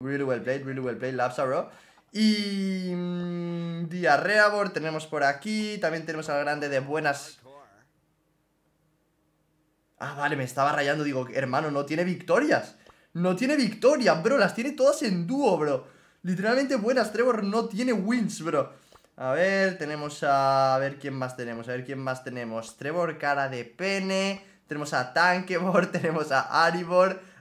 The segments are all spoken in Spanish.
Really well played, really well played, Lapsa, bro. Y. Mm, Diarreabor tenemos por aquí. También tenemos al grande de buenas. Ah, vale, me estaba rayando. Digo, hermano, no tiene victorias. No tiene victorias, bro. Las tiene todas en dúo, bro. Literalmente buenas. Trevor no tiene wins, bro. A ver, tenemos a... a... ver quién más tenemos. A ver quién más tenemos. Trevor, cara de pene. Tenemos a Tankebor. Tenemos a Aribor.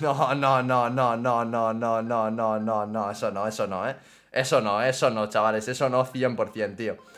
No, no, no, no, no, no, no, no, no, no, no, eso no, eso no, ¿eh? Eso no, eso no, chavales, eso no 100%, tío.